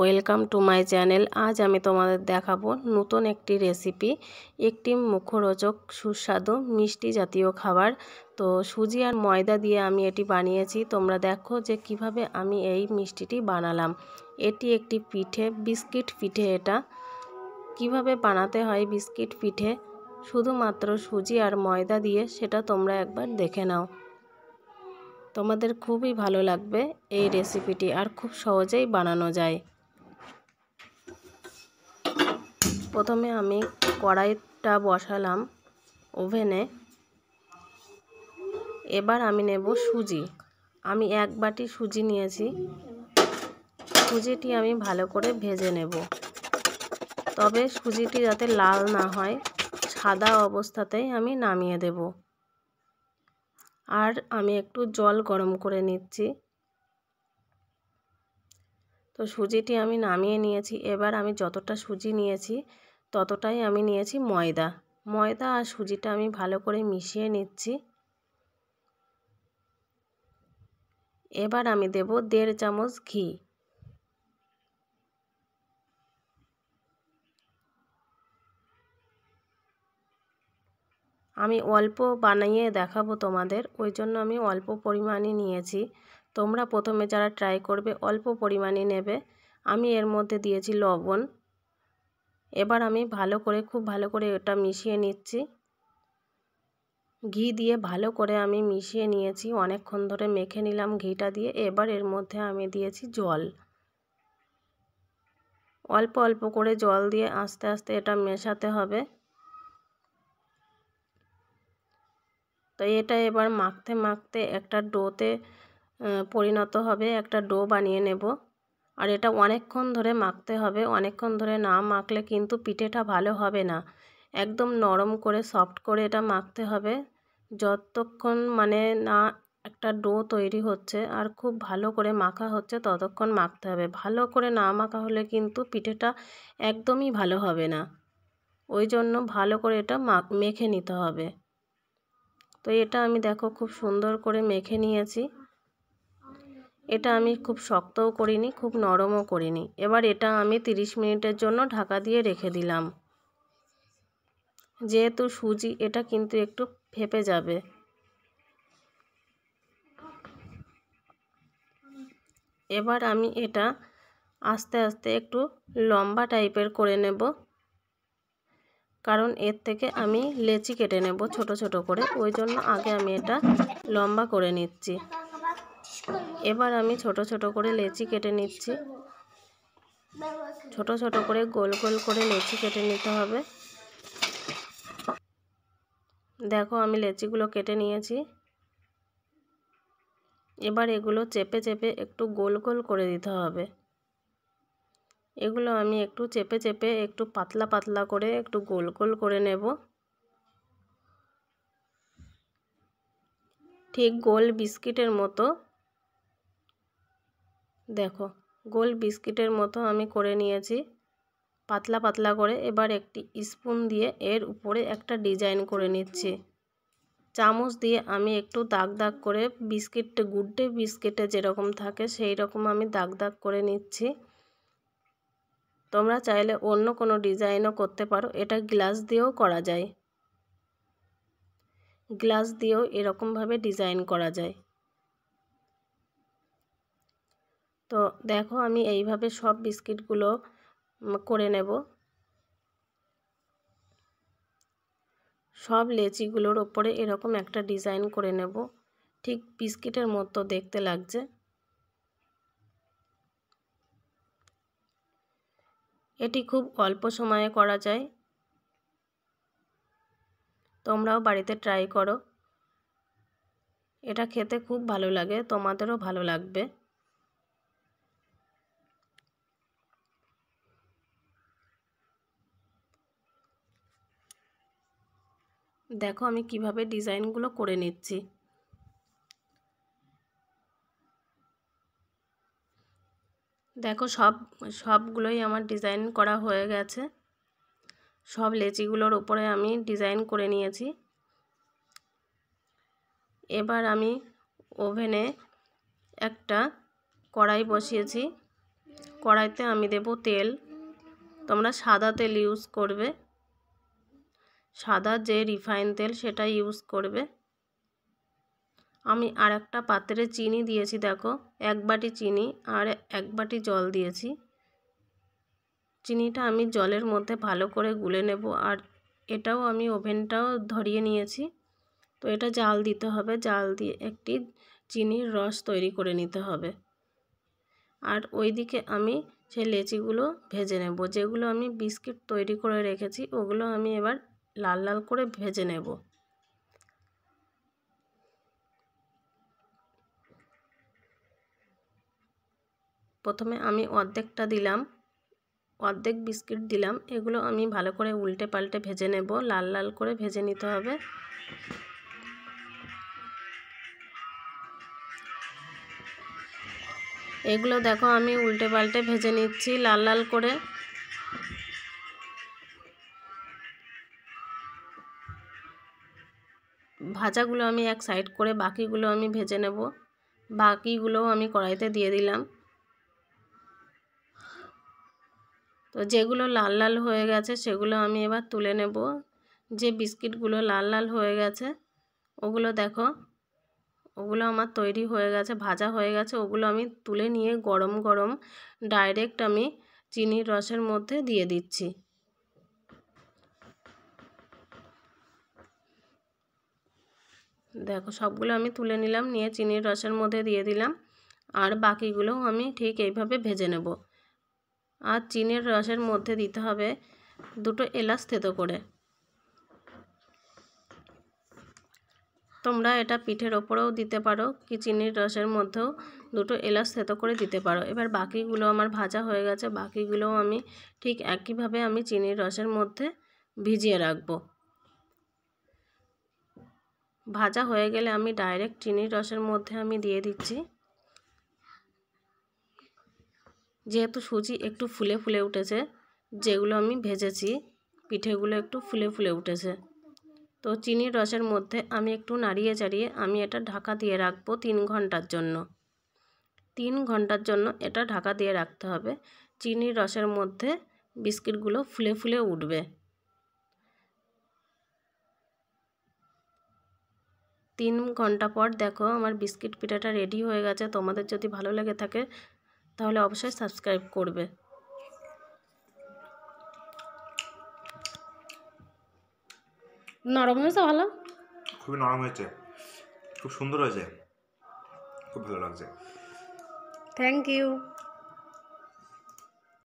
welcome to my channel আজ আমি তোমাদের দেখাবো নতুন একটি রেসিপি একটি মুখরোচক সুস্বাদু মিষ্টি জাতীয় খাবার তো সুজি আর ময়দা দিয়ে আমি এটি বানিয়েছি তোমরা দেখো যে কিভাবে আমি এই মিষ্টিটি বানালাম এটি একটি পিঠে বিস্কিট পিঠে এটা কিভাবে বানাতে হয় বিস্কিট পিঠে শুধুমাত্র সুজি আর ময়দা দিয়ে সেটা তোমরা একবার দেখে নাও তোমাদের খুবই ভালো লাগবে এই রেসিপিটি আর খুব সহজেই বানানো যায় প্রথমে আমি কড়াইটা বসালাম ওভেনে এবার আমি নেব সুজি আমি এক বাটি সুজি নিয়েছি সুজিটি আমি ভালো করে ভেজে নেব তবে সুজিটি যাতে লাল না হয় সাদা অবস্থাতেই আমি নামিয়ে দেব আর আমি একটু জল গরম করে নিচ্ছি তো সুজিটি আমি নামিয়ে নিয়েছি এবার আমি যতটা সুজি নিয়েছি ততটাই আমি নিয়েছি ময়দা ময়দা আর সুজিটা আমি ভালো করে মিশিয়ে নিচ্ছি এবার আমি দেব দেড় চামচ ঘি আমি অল্প বানিয়ে দেখাবো তোমাদের ওই জন্য আমি অল্প পরিমাণে নিয়েছি তোমরা প্রথমে যারা ট্রাই করবে অল্প পরিমাণে নেবে আমি এর মধ্যে দিয়েছি লবণ এবার আমি ভালো করে খুব ভালো করে এটা মিশিয়ে নিচ্ছি ঘি দিয়ে ভালো করে আমি মিশিয়ে নিয়েছি অনেকক্ষণ ধরে মেখে নিলাম ঘিটা দিয়ে এবার এর মধ্যে আমি দিয়েছি জল অল্প অল্প করে জল দিয়ে আস্তে আস্তে এটা মেশাতে হবে তো এটা এবার মাখতে মাখতে একটা ডোতে পরিণত হবে একটা ডো বানিয়ে নেব আর এটা অনেকক্ষণ ধরে মাখতে হবে অনেকক্ষণ ধরে না মাখলে কিন্তু পিঠেটা ভালো হবে না একদম নরম করে সফট করে এটা মাখতে হবে যতক্ষণ মানে না একটা ডো তৈরি হচ্ছে আর খুব ভালো করে মাখা হচ্ছে ততক্ষণ মাখতে হবে ভালো করে না মাখা হলে কিন্তু পিঠেটা একদমই ভালো হবে না ওই জন্য ভালো করে এটা মেখে নিতে হবে তো এটা আমি দেখো খুব সুন্দর করে মেখে নিয়েছি এটা আমি খুব শক্তও করিনি খুব নরমও করিনি এবার এটা আমি 30 মিনিটের জন্য ঢাকা দিয়ে রেখে দিলাম যেহেতু সুজি এটা কিন্তু একটু ফেপে যাবে এবার আমি এটা আস্তে আস্তে একটু লম্বা টাইপের করে নেব কারণ এর থেকে আমি লেচি কেটে নেব ছোট ছোট করে ওই জন্য আগে আমি এটা লম্বা করে নিচ্ছি এবার আমি ছোট ছোট করে লেচি কেটে নিচ্ছি ছোট ছোট করে গোল গোল করে লেচি কেটে নিতে হবে দেখো আমি লেচিগুলো কেটে নিয়েছি এবার এগুলো চেপে চেপে একটু গোল গোল করে দিতে হবে এগুলো আমি একটু চেপে চেপে একটু পাতলা পাতলা করে একটু গোল গোল করে নেব ঠিক গোল বিস্কিটের মতো দেখো গোল বিস্কিটের মতো আমি করে নিয়েছি পাতলা পাতলা করে এবার একটি স্পুন দিয়ে এর উপরে একটা ডিজাইন করে নিচ্ছি চামচ দিয়ে আমি একটু দাগ দাগ করে বিস্কিটটা গুড্ডে বিস্কিটে যেরকম থাকে সেই রকম আমি দাগ দাগ করে নিচ্ছি তোমরা চাইলে অন্য কোনো ডিজাইনও করতে পারো এটা গ্লাস দিয়েও করা যায় গ্লাস দিয়েও এরকমভাবে ডিজাইন করা যায় তো দেখো আমি এইভাবে সব বিস্কিটগুলো করে নেব সব লেচিগুলোর ওপরে এরকম একটা ডিজাইন করে নেব ঠিক বিস্কিটের মতো দেখতে লাগছে এটি খুব অল্প সময়ে করা যায় তোমরাও বাড়িতে ট্রাই করো এটা খেতে খুব ভালো লাগে তোমাদেরও ভালো লাগবে দেখো আমি কিভাবে ডিজাইনগুলো করে নিচ্ছি দেখো সব সবগুলোই আমার ডিজাইন করা হয়ে গেছে সব লেচিগুলোর উপরে আমি ডিজাইন করে নিয়েছি এবার আমি ওভেনে একটা কড়াই বসিয়েছি কড়াইতে আমি দেব তেল তোমরা সাদা তেল ইউজ করবে সাদা যে রিফাইন তেল সেটা ইউজ করবে আমি আর একটা পাত্রে চিনি দিয়েছি দেখো এক বাটি চিনি আর এক বাটি জল দিয়েছি চিনিটা আমি জলের মধ্যে ভালো করে গুলে নেব আর এটাও আমি ওভেনটাও ধরিয়ে নিয়েছি তো এটা জাল দিতে হবে জাল দিয়ে একটি চিনির রস তৈরি করে নিতে হবে আর ওইদিকে আমি সেই লেচিগুলো ভেজে নেব যেগুলো আমি বিস্কিট তৈরি করে রেখেছি ওগুলো আমি এবার লাল লাল করে ভেজে নেব প্রথমে আমি অর্ধেকটা দিলাম অর্ধেক বিস্কিট দিলাম এগুলো আমি ভালো করে উল্টে পাল্টে ভেজে নেব লাল লাল করে ভেজে নিতে হবে এগুলো দেখো আমি উল্টে পাল্টে ভেজে নিচ্ছি লাল লাল করে ভাজাগুলো আমি এক সাইড করে বাকিগুলো আমি ভেজে নেব বাকিগুলোও আমি কড়াইতে দিয়ে দিলাম তো যেগুলো লাল লাল হয়ে গেছে সেগুলো আমি এবার তুলে নেব যে বিস্কিটগুলো লাল লাল হয়ে গেছে ওগুলো দেখো ওগুলো আমার তৈরি হয়ে গেছে ভাজা হয়ে গেছে ওগুলো আমি তুলে নিয়ে গরম গরম ডাইরেক্ট আমি চিনির রসের মধ্যে দিয়ে দিচ্ছি দেখো সবগুলো আমি তুলে নিলাম নিয়ে চিনির রসের মধ্যে দিয়ে দিলাম আর বাকিগুলোও আমি ঠিক এইভাবে ভেজে নেব আর চিনির রসের মধ্যে দিতে হবে দুটো এলাচ থেতো করে তোমরা এটা পিঠের ওপরেও দিতে পারো কি চিনির রসের মধ্যেও দুটো এলাচ থেতো করে দিতে পারো এবার বাকিগুলো আমার ভাজা হয়ে গেছে বাকিগুলোও আমি ঠিক একইভাবে আমি চিনির রসের মধ্যে ভিজিয়ে রাখবো ভাজা হয়ে গেলে আমি ডাইরেক্ট চিনির রসের মধ্যে আমি দিয়ে দিচ্ছি যেহেতু সুজি একটু ফুলে ফুলে উঠেছে যেগুলো আমি ভেজেছি পিঠেগুলো একটু ফুলে ফুলে উঠেছে তো চিনির রসের মধ্যে আমি একটু নাড়িয়ে চাড়িয়ে আমি এটা ঢাকা দিয়ে রাখবো তিন ঘন্টার জন্য তিন ঘন্টার জন্য এটা ঢাকা দিয়ে রাখতে হবে চিনির রসের মধ্যে বিস্কিটগুলো ফুলে ফুলে উঠবে তিন ঘন্টা পর দেখো আমার বিস্কিট পিঠাটা রেডি হয়ে গেছে তোমাদের যদি ভালো লেগে থাকে তাহলে অবশ্যই সাবস্ক্রাইব করবে নরম হয়েছে ভালো খুবই নরম হয়েছে খুব সুন্দর হয়েছে খুব ভালো লাগছে থ্যাংক ইউ